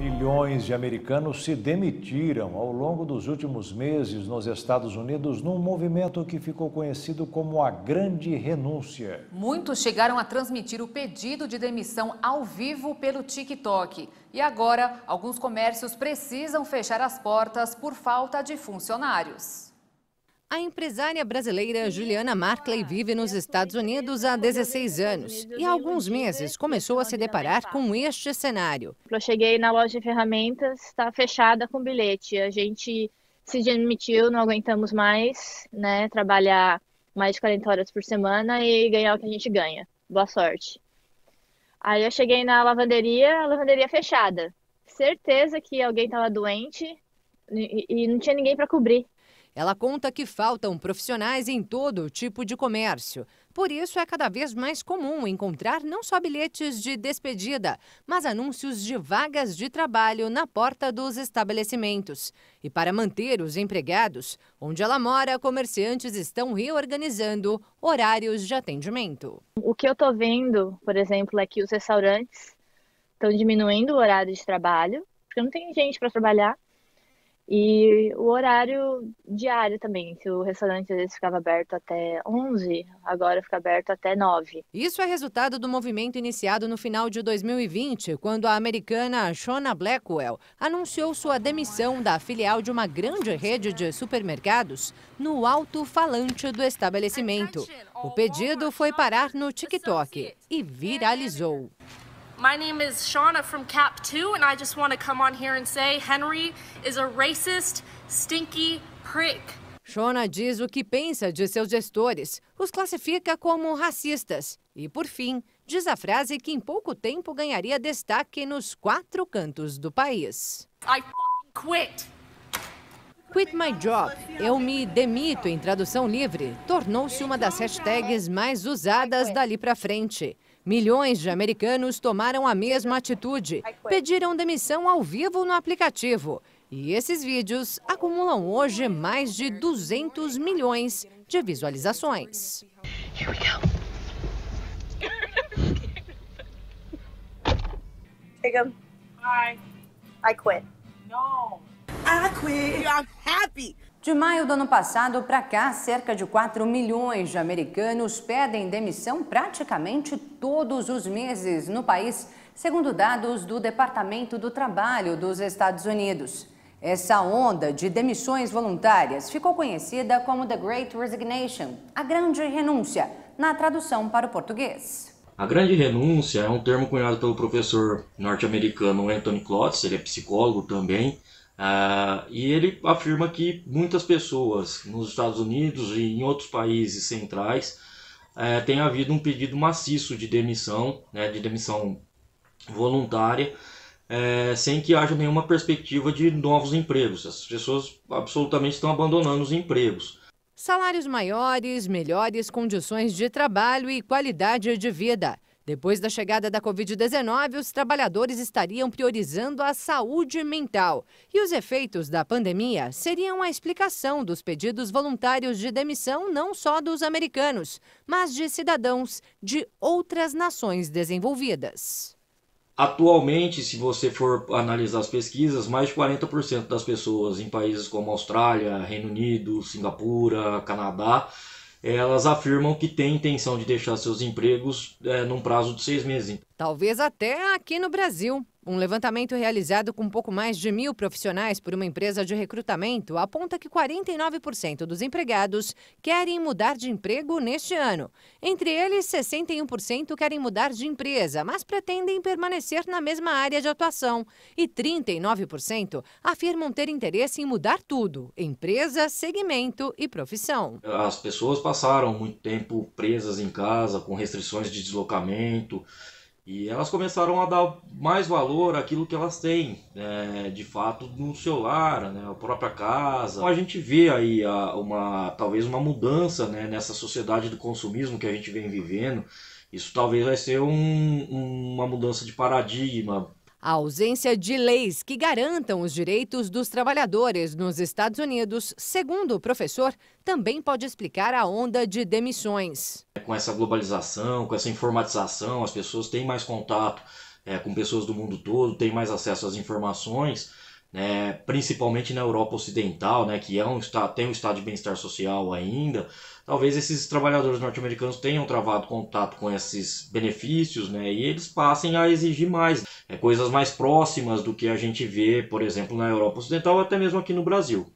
Milhões de americanos se demitiram ao longo dos últimos meses nos Estados Unidos num movimento que ficou conhecido como a Grande Renúncia. Muitos chegaram a transmitir o pedido de demissão ao vivo pelo TikTok. E agora, alguns comércios precisam fechar as portas por falta de funcionários. A empresária brasileira Juliana Markley vive nos Estados Unidos há 16 anos e há alguns meses começou a se deparar com este cenário. Eu cheguei na loja de ferramentas, está fechada com bilhete. A gente se demitiu, não aguentamos mais, né, trabalhar mais de 40 horas por semana e ganhar o que a gente ganha. Boa sorte. Aí eu cheguei na lavanderia, a lavanderia fechada. Certeza que alguém estava doente e não tinha ninguém para cobrir. Ela conta que faltam profissionais em todo tipo de comércio. Por isso, é cada vez mais comum encontrar não só bilhetes de despedida, mas anúncios de vagas de trabalho na porta dos estabelecimentos. E para manter os empregados, onde ela mora, comerciantes estão reorganizando horários de atendimento. O que eu estou vendo, por exemplo, é que os restaurantes estão diminuindo o horário de trabalho, porque não tem gente para trabalhar. E o horário diário também. Se o restaurante às vezes ficava aberto até 11, agora fica aberto até 9. Isso é resultado do movimento iniciado no final de 2020, quando a americana Shona Blackwell anunciou sua demissão da filial de uma grande rede de supermercados no alto-falante do estabelecimento. O pedido foi parar no TikTok e viralizou. My name is Shauna from CAP2, and I just want to come on here and say Henry is a racist, stinky prick. diz o que pensa de seus gestores, os classifica como racistas e, por fim, diz a frase que em pouco tempo ganharia destaque nos quatro cantos do país. I quit. Quit my job, eu me demito em tradução livre, tornou-se uma das hashtags mais usadas dali para frente. Milhões de americanos tomaram a mesma atitude, pediram demissão ao vivo no aplicativo. E esses vídeos acumulam hoje mais de 200 milhões de visualizações. Here we go. I quit. No. I quit. I'm happy. De maio do ano passado para cá, cerca de 4 milhões de americanos pedem demissão praticamente todos os meses no país, segundo dados do Departamento do Trabalho dos Estados Unidos. Essa onda de demissões voluntárias ficou conhecida como The Great Resignation, a Grande Renúncia, na tradução para o português. A grande renúncia é um termo cunhado pelo professor norte-americano Anthony Klotz, ele é psicólogo também, ah, e ele afirma que muitas pessoas nos Estados Unidos e em outros países centrais têm eh, tem havido um pedido maciço de demissão, né, de demissão voluntária, eh, sem que haja nenhuma perspectiva de novos empregos. As pessoas absolutamente estão abandonando os empregos. Salários maiores, melhores condições de trabalho e qualidade de vida. Depois da chegada da Covid-19, os trabalhadores estariam priorizando a saúde mental. E os efeitos da pandemia seriam a explicação dos pedidos voluntários de demissão não só dos americanos, mas de cidadãos de outras nações desenvolvidas. Atualmente, se você for analisar as pesquisas, mais de 40% das pessoas em países como Austrália, Reino Unido, Singapura, Canadá elas afirmam que têm intenção de deixar seus empregos é, num prazo de seis meses. Então. Talvez até aqui no Brasil. Um levantamento realizado com pouco mais de mil profissionais por uma empresa de recrutamento aponta que 49% dos empregados querem mudar de emprego neste ano. Entre eles, 61% querem mudar de empresa, mas pretendem permanecer na mesma área de atuação. E 39% afirmam ter interesse em mudar tudo: empresa, segmento e profissão. As pessoas passaram muito tempo presas em casa, com restrições de deslocamento e elas começaram a dar mais valor àquilo que elas têm, né, de fato, no seu lar, né, a própria casa. Então, a gente vê aí a, uma, talvez uma mudança né, nessa sociedade do consumismo que a gente vem vivendo. Isso talvez vai ser um, uma mudança de paradigma a ausência de leis que garantam os direitos dos trabalhadores nos Estados Unidos, segundo o professor, também pode explicar a onda de demissões. Com essa globalização, com essa informatização, as pessoas têm mais contato é, com pessoas do mundo todo, têm mais acesso às informações né, principalmente na Europa Ocidental, né, que é um, tem um estado de bem-estar social ainda, talvez esses trabalhadores norte-americanos tenham travado contato com esses benefícios né, e eles passem a exigir mais, é, coisas mais próximas do que a gente vê, por exemplo, na Europa Ocidental ou até mesmo aqui no Brasil.